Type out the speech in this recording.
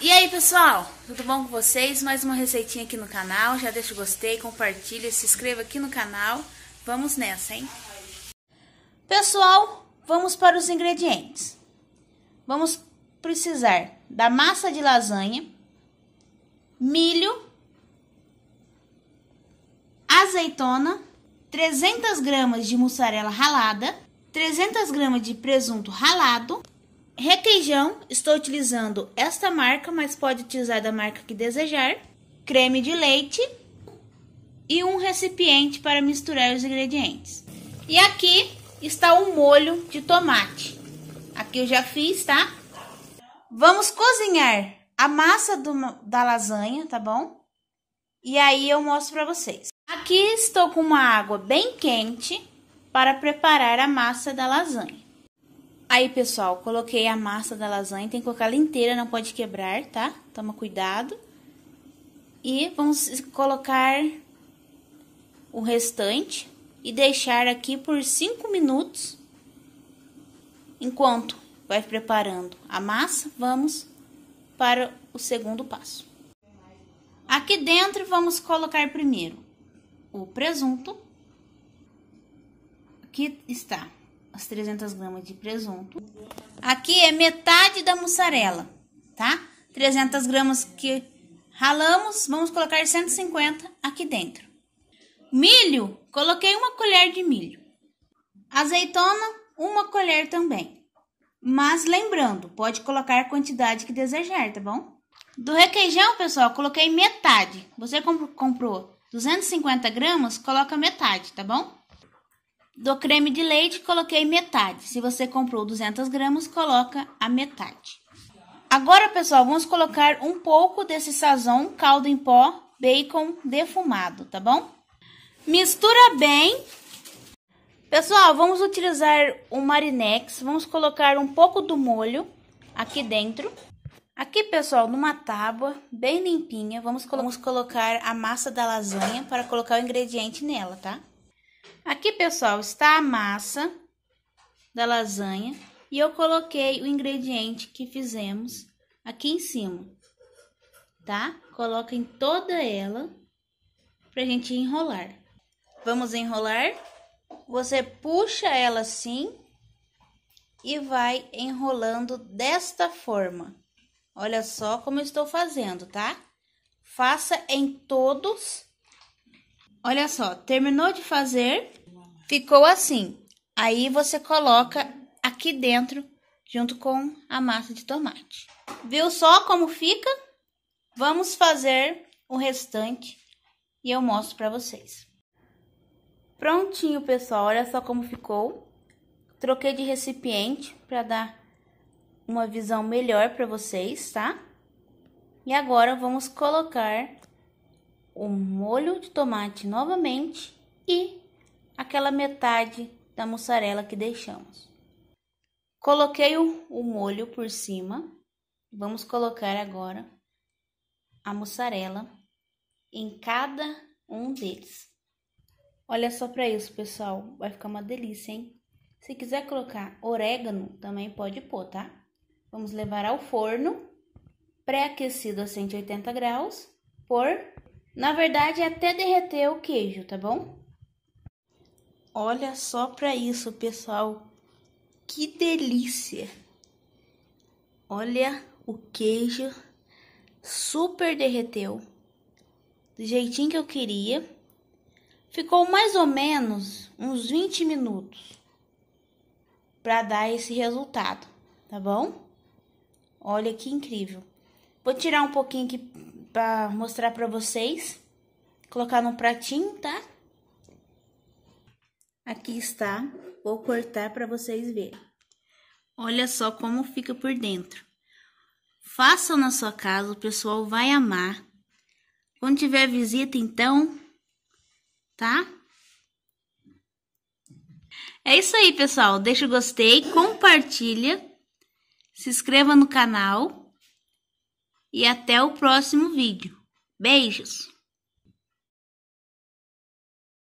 E aí pessoal, tudo bom com vocês? Mais uma receitinha aqui no canal, já deixa o gostei, compartilha, se inscreva aqui no canal. Vamos nessa, hein? Pessoal, vamos para os ingredientes. Vamos precisar da massa de lasanha, milho, azeitona, 300 gramas de mussarela ralada, 300 gramas de presunto ralado, Requeijão, estou utilizando esta marca, mas pode utilizar da marca que desejar. Creme de leite e um recipiente para misturar os ingredientes. E aqui está o molho de tomate. Aqui eu já fiz, tá? Vamos cozinhar a massa do, da lasanha, tá bom? E aí eu mostro para vocês. Aqui estou com uma água bem quente para preparar a massa da lasanha. Aí, pessoal, coloquei a massa da lasanha, tem que colocar ela inteira, não pode quebrar, tá? Toma cuidado. E vamos colocar o restante e deixar aqui por 5 minutos, enquanto vai preparando a massa, vamos para o segundo passo. Aqui dentro, vamos colocar primeiro o presunto. Aqui está as 300 gramas de presunto. Aqui é metade da mussarela, tá? 300 gramas que ralamos, vamos colocar 150 aqui dentro. Milho, coloquei uma colher de milho. Azeitona, uma colher também. Mas lembrando, pode colocar a quantidade que desejar, tá bom? Do requeijão, pessoal, coloquei metade. Você comprou 250 gramas, coloca metade, tá bom? Do creme de leite, coloquei metade. Se você comprou 200 gramas, coloca a metade. Agora, pessoal, vamos colocar um pouco desse sazon, caldo em pó, bacon defumado, tá bom? Mistura bem. Pessoal, vamos utilizar o marinex. Vamos colocar um pouco do molho aqui dentro. Aqui, pessoal, numa tábua bem limpinha, vamos, colo vamos colocar a massa da lasanha para colocar o ingrediente nela, tá? Aqui, pessoal, está a massa da lasanha e eu coloquei o ingrediente que fizemos aqui em cima, tá? Coloca em toda ela pra gente enrolar. Vamos enrolar. Você puxa ela assim e vai enrolando desta forma. Olha só como estou fazendo, tá? Faça em todos Olha só, terminou de fazer, ficou assim. Aí você coloca aqui dentro junto com a massa de tomate. Viu só como fica? Vamos fazer o restante e eu mostro para vocês. Prontinho, pessoal. Olha só como ficou. Troquei de recipiente para dar uma visão melhor para vocês, tá? E agora vamos colocar o molho de tomate novamente e aquela metade da mussarela que deixamos. Coloquei o, o molho por cima. Vamos colocar agora a mussarela em cada um deles. Olha só para isso, pessoal. Vai ficar uma delícia, hein? Se quiser colocar orégano, também pode pôr, tá? Vamos levar ao forno, pré-aquecido a 180 graus, por na verdade, até derreter o queijo, tá bom? Olha só para isso, pessoal. Que delícia! Olha, o queijo super derreteu. Do jeitinho que eu queria. Ficou mais ou menos uns 20 minutos para dar esse resultado, tá bom? Olha que incrível. Vou tirar um pouquinho aqui para mostrar para vocês. Colocar no pratinho, tá? Aqui está. Vou cortar para vocês verem. Olha só como fica por dentro. Façam na sua casa, o pessoal vai amar. Quando tiver visita, então, tá? É isso aí, pessoal. Deixa o gostei, compartilha, se inscreva no canal e até o próximo vídeo. Beijos!